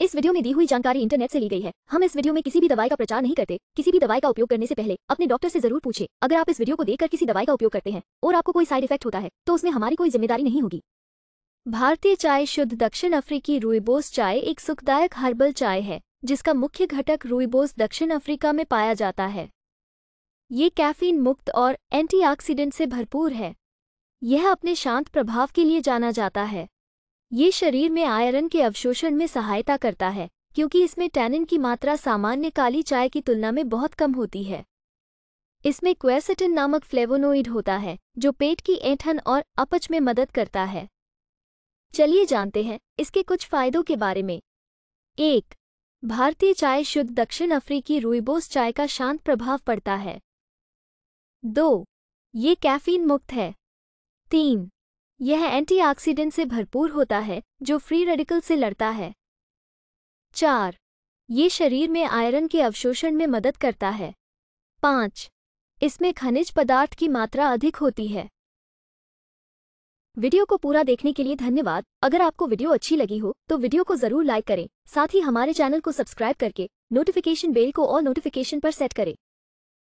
इस वीडियो में दी हुई जानकारी इंटरनेट से ली गई है हम इस वीडियो में किसी भी दवाई का प्रचार नहीं करते किसी भी दवाई का उपयोग करने से पहले अपने डॉक्टर से जरूर पूछे अगर आप इस वीडियो को देखकर किसी दवाई का उपयोग करते हैं और आपको कोई साइड इफेक्ट होता है तो उसमें हमारी कोई जिम्मेदारी नहीं होगी भारतीय चाय शुद्ध दक्षिण अफ्रीकी रुईबोस चाय एक सुखदायक हर्बल चाय है जिसका मुख्य घटक रुईबोस दक्षिण अफ्रीका में पाया जाता है ये कैफीन मुक्त और एंटीऑक्सीडेंट से भरपूर है यह अपने शांत प्रभाव के लिए जाना जाता है ये शरीर में आयरन के अवशोषण में सहायता करता है क्योंकि इसमें टैनिन की मात्रा सामान्य काली चाय की तुलना में बहुत कम होती है इसमें क्वेसेटिन नामक फ्लेवोनोइड होता है जो पेट की ऐंठन और अपच में मदद करता है चलिए जानते हैं इसके कुछ फायदों के बारे में एक भारतीय चाय शुद्ध दक्षिण अफ्रीकी रुईबोस चाय का शांत प्रभाव पड़ता है दो ये कैफीन मुक्त है तीन यह एंटीऑक्सीडेंट से भरपूर होता है जो फ्री रेडिकल से लड़ता है चार ये शरीर में आयरन के अवशोषण में मदद करता है पाँच इसमें खनिज पदार्थ की मात्रा अधिक होती है वीडियो को पूरा देखने के लिए धन्यवाद अगर आपको वीडियो अच्छी लगी हो तो वीडियो को जरूर लाइक करें साथ ही हमारे चैनल को सब्सक्राइब करके नोटिफिकेशन बेल को और नोटिफिकेशन पर सेट करें